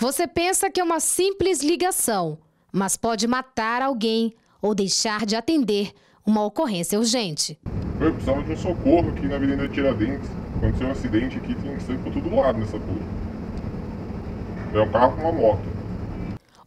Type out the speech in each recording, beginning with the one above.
Você pensa que é uma simples ligação, mas pode matar alguém ou deixar de atender uma ocorrência urgente. Eu precisava de um socorro aqui na Avenida Tiradentes. Aconteceu um acidente aqui, tem sangue por todo lado nessa rua. É um carro com uma moto.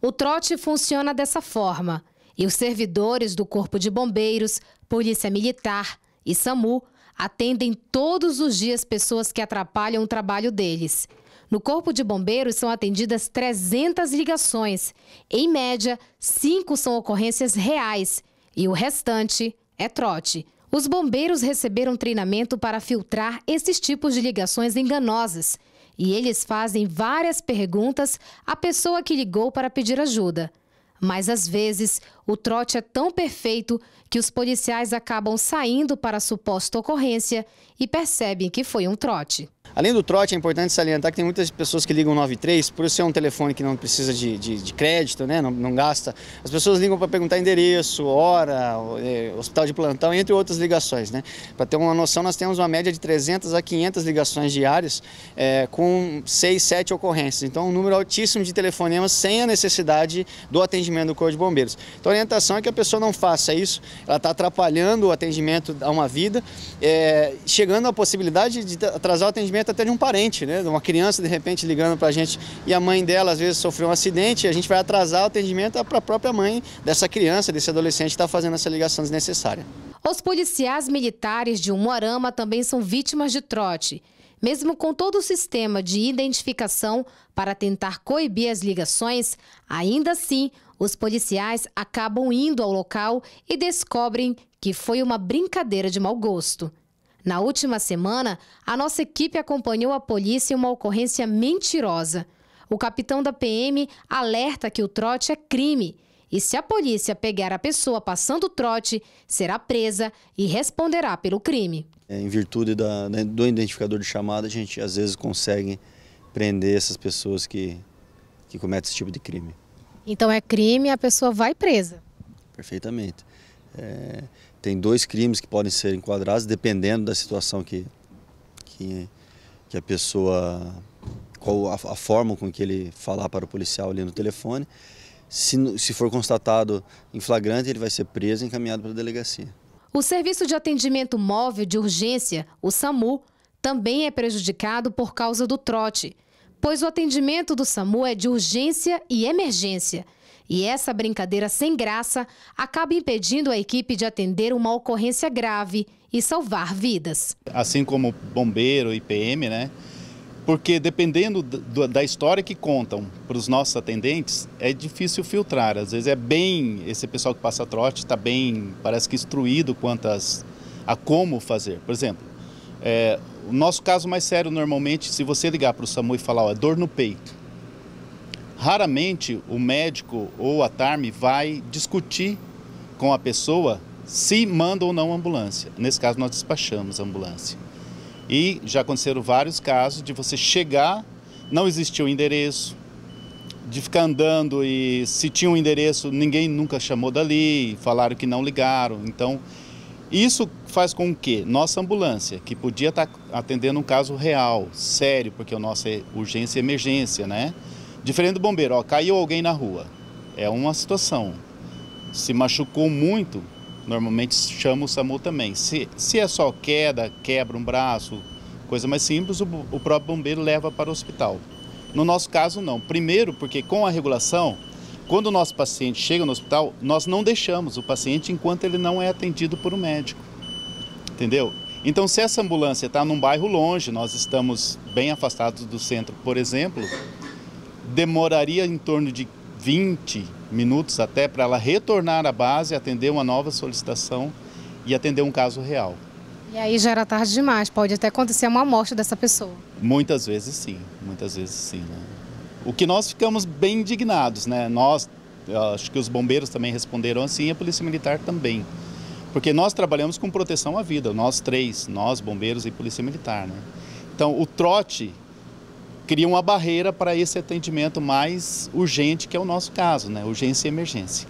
O trote funciona dessa forma. E os servidores do Corpo de Bombeiros, Polícia Militar e SAMU atendem todos os dias pessoas que atrapalham o trabalho deles. No Corpo de Bombeiros são atendidas 300 ligações. Em média, cinco são ocorrências reais e o restante é trote. Os bombeiros receberam treinamento para filtrar esses tipos de ligações enganosas. E eles fazem várias perguntas à pessoa que ligou para pedir ajuda. Mas às vezes o trote é tão perfeito que os policiais acabam saindo para a suposta ocorrência e percebem que foi um trote. Além do trote, é importante salientar que tem muitas pessoas que ligam 93, por ser é um telefone que não precisa de, de, de crédito, né? não, não gasta. As pessoas ligam para perguntar endereço, hora, é, hospital de plantão, entre outras ligações. Né? Para ter uma noção, nós temos uma média de 300 a 500 ligações diárias, é, com 6, 7 ocorrências. Então, um número altíssimo de telefonemas sem a necessidade do atendimento atendimento do Corpo de Bombeiros. Então a orientação é que a pessoa não faça isso, ela está atrapalhando o atendimento a uma vida, é, chegando à possibilidade de atrasar o atendimento até de um parente, né? uma criança de repente ligando para a gente e a mãe dela às vezes sofreu um acidente, a gente vai atrasar o atendimento para a própria mãe dessa criança, desse adolescente que está fazendo essa ligação desnecessária. Os policiais militares de Umuarama também são vítimas de trote. Mesmo com todo o sistema de identificação para tentar coibir as ligações, ainda assim, os policiais acabam indo ao local e descobrem que foi uma brincadeira de mau gosto. Na última semana, a nossa equipe acompanhou a polícia em uma ocorrência mentirosa. O capitão da PM alerta que o trote é crime e se a polícia pegar a pessoa passando trote, será presa e responderá pelo crime. É, em virtude da, né, do identificador de chamada, a gente às vezes consegue prender essas pessoas que, que cometem esse tipo de crime. Então é crime e a pessoa vai presa? Perfeitamente. É, tem dois crimes que podem ser enquadrados, dependendo da situação que, que, que a pessoa, qual a, a forma com que ele falar para o policial ali no telefone. Se, se for constatado em flagrante, ele vai ser preso e encaminhado para a delegacia. O Serviço de Atendimento Móvel de Urgência, o SAMU, também é prejudicado por causa do trote, pois o atendimento do SAMU é de urgência e emergência. E essa brincadeira sem graça acaba impedindo a equipe de atender uma ocorrência grave e salvar vidas. Assim como bombeiro e PM, né? porque dependendo da história que contam para os nossos atendentes, é difícil filtrar. Às vezes é bem, esse pessoal que passa trote está bem, parece que instruído quanto a como fazer. Por exemplo, é, o nosso caso mais sério normalmente, se você ligar para o SAMU e falar, ó, é dor no peito. Raramente o médico ou a TARM vai discutir com a pessoa se manda ou não ambulância. Nesse caso, nós despachamos a ambulância. E já aconteceram vários casos de você chegar, não existia o endereço, de ficar andando e se tinha um endereço, ninguém nunca chamou dali, falaram que não ligaram. Então, isso faz com que nossa ambulância, que podia estar atendendo um caso real, sério, porque o nosso é urgência e emergência, né? Diferente do bombeiro, ó, caiu alguém na rua. É uma situação. Se machucou muito, Normalmente chama o SAMU também. Se, se é só queda, quebra um braço, coisa mais simples, o, o próprio bombeiro leva para o hospital. No nosso caso, não. Primeiro, porque com a regulação, quando o nosso paciente chega no hospital, nós não deixamos o paciente enquanto ele não é atendido por um médico. Entendeu? Então, se essa ambulância está num bairro longe, nós estamos bem afastados do centro, por exemplo, demoraria em torno de 20 minutos até para ela retornar à base, atender uma nova solicitação e atender um caso real. E aí já era tarde demais, pode até acontecer uma morte dessa pessoa. Muitas vezes sim, muitas vezes sim. Né? O que nós ficamos bem indignados, né? Nós, acho que os bombeiros também responderam assim, e a Polícia Militar também. Porque nós trabalhamos com proteção à vida, nós três, nós, bombeiros e Polícia Militar, né? Então, o trote cria uma barreira para esse atendimento mais urgente, que é o nosso caso, né? urgência e emergência.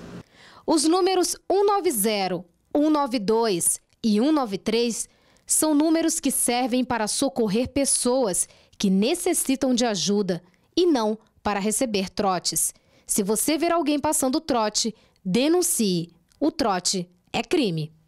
Os números 190, 192 e 193 são números que servem para socorrer pessoas que necessitam de ajuda e não para receber trotes. Se você ver alguém passando trote, denuncie. O trote é crime.